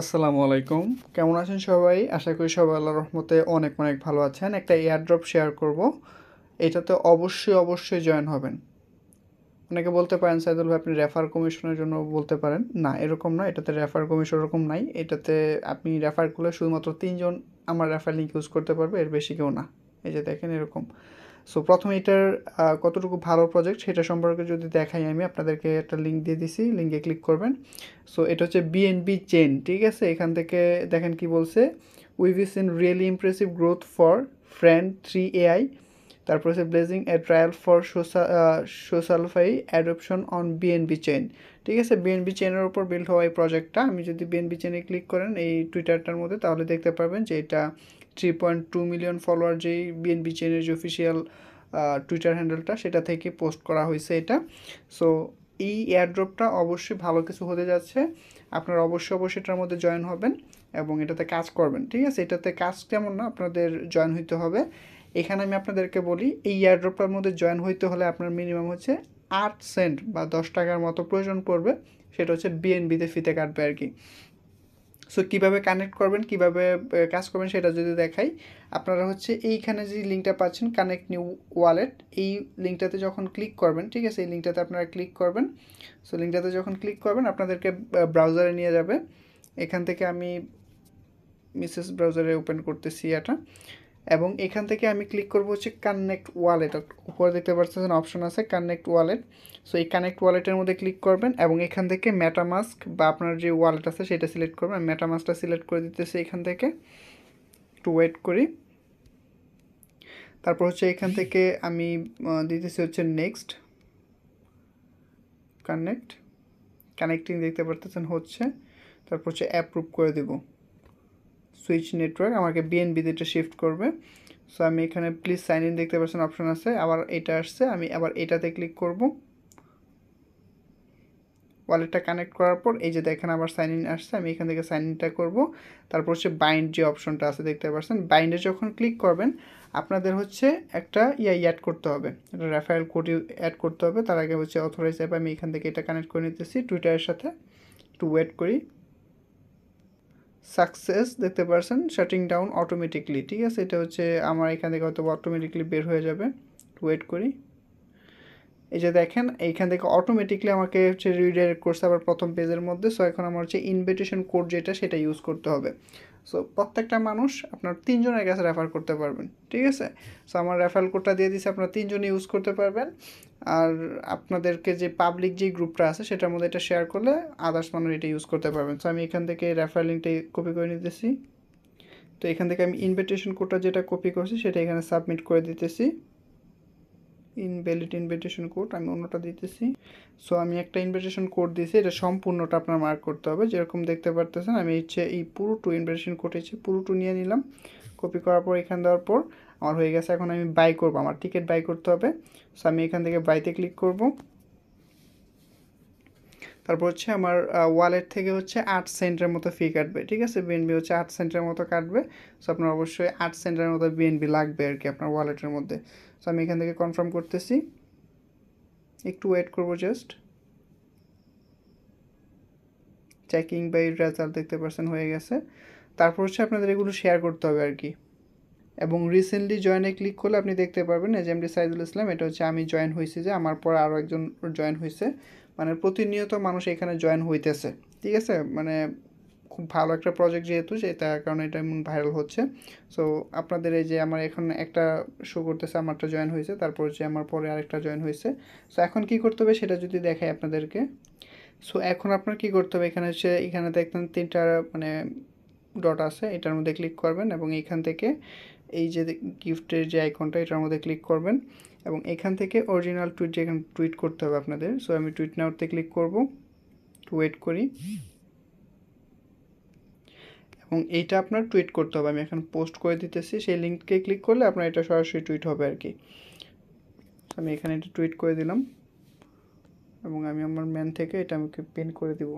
আসসালামু আলাইকুম কেমন আছেন সবাই আশা করি সবাই আল্লাহ রহমতে অনেক অনেক ভালো আছেন একটা এয়ারড্রপ শেয়ার করব এটাতে অবশ্যই অবশ্যই জয়েন হবেন অনেকে বলতে পারেন সাইদুল ভাই আপনি রেফার কমিশনের জন্য বলতে পারেন না এরকম না এটাতে রেফার কমিশন ওরকম নাই এটাতে আপনি রেফার করলে শুধুমাত্র তিনজন আমার রেফার লিঙ্ক ইউজ করতে পারবে এর বেশি কেউ না এই যে দেখেন এরকম সো প্রথমে এটার কতটুকু ভালো প্রজেক্ট সেটা সম্পর্কে যদি দেখাই আমি আপনাদেরকে একটা লিঙ্ক দিয়ে দিছি লিঙ্কে ক্লিক করবেন সো এটা হচ্ছে বিএনবি চেন ঠিক আছে এখান থেকে দেখেন কি বলছে we've seen really impressive growth for friend three AI তারপর হচ্ছে blazing a trail for social socialfi adoption on BNB chain ঠিক আছে বিএনবি চেনের ওপর বিল্ড হওয়া এই প্রজেক্টটা আমি যদি বিএনবি চেনে ক্লিক করেন এই টুইটারটার মধ্যে তাহলে দেখতে পারবেন যে এটা three point two million follower যেই বিএনপি চেনের যে অফিসিয়াল টুইটার হ্যান্ডেলটা সেটা থেকে পোস্ট করা হয়েছে এটা সো এই এয়ারড্রপটা অবশ্যই ভালো কিছু হতে যাচ্ছে আপনারা অবশ্যই অবশ্যই এটার মধ্যে জয়েন হবেন এবং এটাতে কাজ করবেন ঠিক আছে এটাতে কাজ কেমন না আপনাদের জয়েন হইতে হবে এখানে আমি আপনাদেরকে বলি এই এয়ারড্রপটার মধ্যে জয়েন হইতে হলে আপনার মিনিমাম হচ্ছে আট সেন্ট বা দশ টাকার মতো প্রয়োজন পড়বে সেটা হচ্ছে বিএনবিতে ফিতে কাটবে আর কি সো কীভাবে কানেক্ট করবেন কিভাবে কাজ করবেন সেটা যদি দেখাই আপনারা হচ্ছে এইখানে যে লিঙ্কটা পাচ্ছেন কানেক্ট নিউ ওয়ালেট এই লিঙ্কটাতে যখন ক্লিক করবেন ঠিক আছে এই লিঙ্কটাতে আপনারা ক্লিক করবেন সো লিঙ্কটাতে যখন ক্লিক করবেন আপনাদেরকে ব্রাউজারে নিয়ে যাবে এখান থেকে আমি মিসেস ব্রাউজারে ওপেন করতেছি এটা এবং এখান থেকে আমি ক্লিক করব হচ্ছে কানেক্ট ওয়ালেট উপরে দেখতে পাচ্ছেন অপশান আছে কানেক্ট ওয়ালেট সো এই কানেক্ট ওয়ালেটের মধ্যে ক্লিক করবেন এবং এখান থেকে ম্যাটামাস্ক বা আপনার যে ওয়ালেট আছে সেটা সিলেক্ট করবেন আমি ম্যাটামাস্কটা সিলেক্ট করে দিতেছি এখান থেকে একটু ওয়েট করি তারপর হচ্ছে এখান থেকে আমি দিতেছি হচ্ছে নেক্সট কানেক্ট কানেক্টিং দেখতে পারতেছেন হচ্ছে তারপর হচ্ছে অ্যাপ্রুভ করে দেবো সুইচ নেটওয়ার্ক আমাকে বিএনবিতে এটা শিফট করবে সো আমি এখানে প্লিজ সাইন ইন দেখতে পাচ্ছেন অপশন আছে আবার এটা আসছে আমি আবার এটাতে ক্লিক করব ওয়ালেটটা কানেক্ট করার পর এই যে দেখেন আবার সাইন ইন আসছে আমি এখান থেকে সাইন ইনটা করবো তারপর হচ্ছে বাইন্ড যে অপশনটা আছে দেখতে পাচ্ছেন বাইন্ডে যখন ক্লিক করবেন আপনাদের হচ্ছে একটা ইয়া অ্যাড করতে হবে একটা রেফারেল কোড অ্যাড করতে হবে তার আগে হচ্ছে অথরাইজ অ্যাপ আমি এখান থেকে এটা কানেক্ট করে নিতেছি টুইটারের সাথে একটু ওয়েট করি সাকসেস দেখতে পারছেন শাটিং ডাউন অটোমেটিকলি ঠিক আছে এটা হচ্ছে আমার এখান থেকে হয়তো অটোমেটিকলি বের হয়ে যাবে ওয়েট করি এই যে দেখেন এইখান থেকে অটোমেটিকলি আমাকে হচ্ছে রিডাইরেক্ট করছে আবার প্রথম পেজের মধ্যে সো এখন আমার হচ্ছে ইনভিটেশন কোড যেটা সেটা ইউজ করতে হবে সো প্রত্যেকটা মানুষ আপনার তিনজনের কাছে রেফার করতে পারবেন ঠিক আছে সো আমার রেফার কোডটা দিয়ে দিয়েছে আপনার তিনজনই ইউজ করতে পারবেন আর আপনাদেরকে যে পাবলিক যে গ্রুপটা আছে সেটার মধ্যে এটা শেয়ার করলে আদার্স মানুষ এটা ইউজ করতে পারবেন তো আমি এখান থেকে রেফার লিঙ্কটা কপি করে নিতেছি তো এখান থেকে আমি ইনভিটেশন কোডটা যেটা কপি করছি সেটা এখানে সাবমিট করে দিতেছি ইনভ্যালিড ইনভিটেশন কোড আমি অন্যটা দিতেছি সো আমি একটা ইনভিটেশন কোড দিয়েছি এটা সম্পূর্ণটা আপনার মার্ক করতে হবে যেরকম দেখতে পারতেছেন আমি হচ্ছে এই পুরো টু ইনভিটেশন কোড হচ্ছে পুরো টু নিয়ে নিলাম কপি করার পর এখানে দেওয়ার পর আমার হয়ে গেছে এখন আমি বাই করব আমার টিকিট বাই করতে হবে সো আমি এখান থেকে বাইতে ক্লিক করব তারপর হচ্ছে আমার ওয়ালেট থেকে হচ্ছে আট সেন্টের মতো ফি কাটবে ঠিক আছে বিএনবি হচ্ছে আট সেন্টের মতো কাটবে সো আপনার অবশ্যই আট সেন্টের মতো বিএনবি লাগবে আর কি আপনার ওয়ালেটের মধ্যে সো আমি এখান থেকে কনফার্ম করতেছি একটু ওয়েট করবো জাস্ট চেকিং বাই রেজাল্ট দেখতে পারছেন হয়ে গেছে তারপর হচ্ছে আপনাদের এগুলো শেয়ার করতে হবে আর কি এবং রিসেন্টলি জয়েনে ক্লিক করলে আপনি দেখতে পারবেন এজ এম সাইদুল ইসলাম এটা হচ্ছে আমি জয়েন হয়েছি যে আমার পর আরও একজন জয়েন হয়েছে মানে প্রতিনিয়ত মানুষ এখানে জয়েন হইতেছে ঠিক আছে মানে খুব ভালো একটা প্রজেক্ট যেহেতু যে তার কারণে এটা এমন ভাইরাল হচ্ছে সো আপনাদের এই যে আমার এখন একটা শো করতেছে আমারটা জয়েন হয়েছে তারপর হচ্ছে আমার পরে আরেকটা জয়েন হয়েছে সো এখন কি করতে হবে সেটা যদি দেখাই আপনাদেরকে সো এখন আপনার কি করতে হবে এখানে হচ্ছে এখানে দেখতেন তিনটা মানে ডট আছে এটার মধ্যে ক্লিক করবেন এবং এখান থেকে এই যে গিফটের যে আইকনটা এটার মধ্যে ক্লিক করবেন এবং এখান থেকে অরিজিনাল টুইট যেখানে টুইট করতে হবে আপনাদের সো আমি টুইট নাউতে ক্লিক করব ওয়েট করি এবং এইটা আপনার টুইট করতে হবে আমি এখন পোস্ট করে দিতেছি সেই লিঙ্ককে ক্লিক করলে আপনার এটা সরাসরি টুইট হবে আর কি আমি এখানে এটা টুইট করে দিলাম এবং আমি আমার ম্যান থেকে এটা আমাকে পেন করে দিব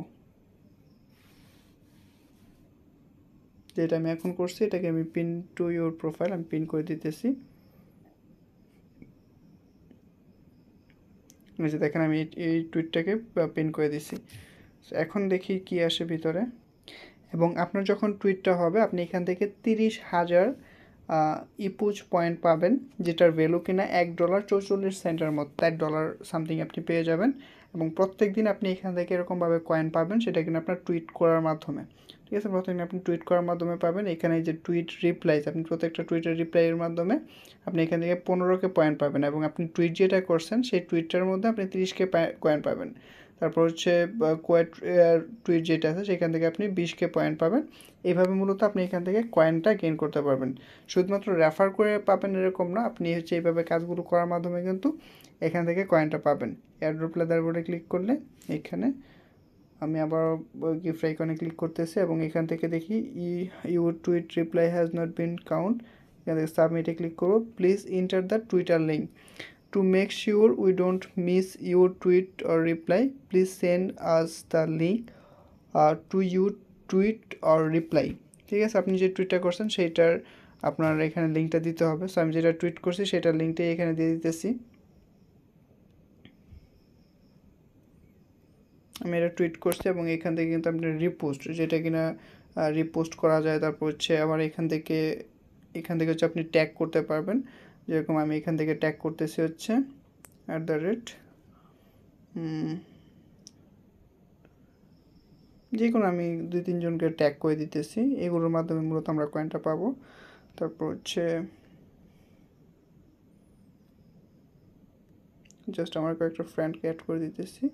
যেটা আমি এখন করছি এটাকে আমি পিন টু ইউর প্রোফাইল আমি পিন করে দিতেছি যে দেখেন আমি এই টুইটটাকে পিন করে দিছি এখন দেখি কি আসে ভিতরে এবং আপনার যখন টুইটটা হবে আপনি এখান থেকে তিরিশ হাজার ইপুজ পয়েন্ট পাবেন যেটার ভ্যালু কিনা এক ডলার চৌচল্লিশ সেন্টের মতো এক ডলার সামথিং আপনি পেয়ে যাবেন এবং প্রত্যেক দিন আপনি এখান থেকে এরকমভাবে কয়েন পাবেন সেটা কিনা আপনার টুইট করার মাধ্যমে ঠিক আছে প্রত্যেক দিন আপনি টুইট করার মাধ্যমে পাবেন এখানে যে টুইট রিপ্লাইস আপনি প্রত্যেকটা টুইটের রিপ্লাইয়ের মাধ্যমে আপনি এখান থেকে পনেরোকে পয়েন্ট পাবেন এবং আপনি টুইট যেটা করছেন সেই টুইটটার মধ্যে আপনি তিরিশকে কয়েন পাবেন তারপর হচ্ছে কোয়েট টুইট যেটা আছে সেখান থেকে আপনি কে পয়েন্ট পাবেন এইভাবে মূলত আপনি এখান থেকে কয়েনটা গেইন করতে পারবেন শুধুমাত্র রেফার করে পাবেন এরকম না আপনি হচ্ছে এইভাবে কাজগুলো করার মাধ্যমে কিন্তু এখান থেকে কয়েনটা পাবেন এয়ারড্রপ লেদার বোর্ডে ক্লিক করলে এখানে আমি আবার গিফট আইকনে ক্লিক করতেছি এবং এখান থেকে দেখি ই you tweet reply has not been count এখান থেকে সাবমিটে ক্লিক করবো please enter the Twitter link To make sure we don't miss your tweet or reply, please send us the link uh, to your tweet or reply. ঠিক আছে আপনি যে টুইটটা করছেন সেইটার আপনার এখানে লিঙ্কটা দিতে হবে সো আমি যেটা টুইট করছি সেটার লিঙ্কটাই এখানে দিয়ে দিতেছি আমি এটা টুইট করছি এবং এখান থেকে কিন্তু আপনি রিপোস্ট যেটা কিনা রিপোস্ট করা যায় তারপর হচ্ছে আবার এখান থেকে এখান থেকে হচ্ছে আপনি ট্যাগ করতে পারবেন যেরকম আমি এখান থেকে ট্যাগ করতেছি হচ্ছে অ্যাট দ্য রেট যে কোনো আমি দুই তিনজনকে ট্যাগ করে দিতেছি এগুলোর মাধ্যমে মূলত আমরা কয়েনটা পাবো তারপর হচ্ছে জাস্ট আমার কয়েকটা ফ্রেন্ডকে অ্যাড করে দিতেছি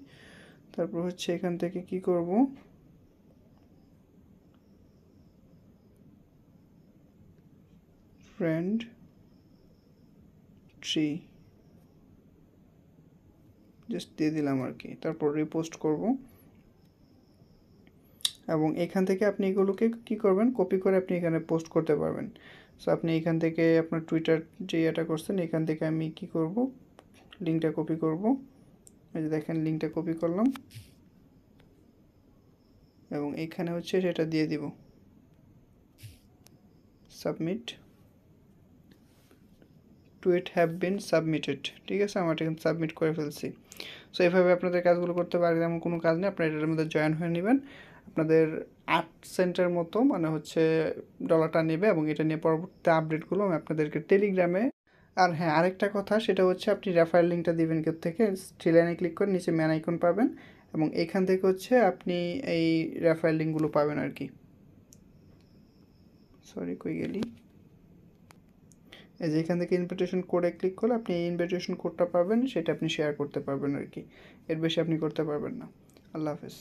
তারপর হচ্ছে এখান থেকে কি করব ফ্রেন্ড থ্রি জাস্ট দিয়ে দিলাম আর কি তারপর রিপোস্ট এবং এখান থেকে আপনি এগুলোকে কি করবেন কপি করে আপনি এখানে পোস্ট করতে পারবেন সো আপনি এখান থেকে আপনার টুইটার যে ইয়েটা করছেন এখান থেকে আমি কি করব লিঙ্কটা কপি করব এই যে দেখেন লিঙ্কটা কপি করলাম এবং এখানে হচ্ছে সেটা দিয়ে দিব submit to it have been submitted ঠিক আছে আমার এখানে সাবমিট করে ফেলছি সো এভাবে আপনাদের কাজগুলো করতে পারে এমন কোনো কাজ নেই আপনারা এটার মধ্যে জয়েন হয়ে নেবেন আপনাদের আট সেন্টের মতো মানে হচ্ছে ডলারটা নেবে এবং এটা নিয়ে পরবর্তী আপডেটগুলো আমি আপনাদেরকে টেলিগ্রামে আর হ্যাঁ আরেকটা কথা সেটা হচ্ছে আপনি রেফারেল লিঙ্কটা দিবেন কেউ থেকে স্টিলাইনে ক্লিক করে নিচে ম্যান আইকন পাবেন এবং এখান থেকে হচ্ছে আপনি এই রেফারেল লিঙ্কগুলো পাবেন আর কি সরি কই গেলি এই যে এখান থেকে ইনভিটেশন কোডে ক্লিক করলে আপনি এই ইনভিটেশন কোডটা পাবেন সেটা আপনি শেয়ার করতে পারবেন আর কি এর বেশি আপনি করতে পারবেন না আল্লাহ হাফেজ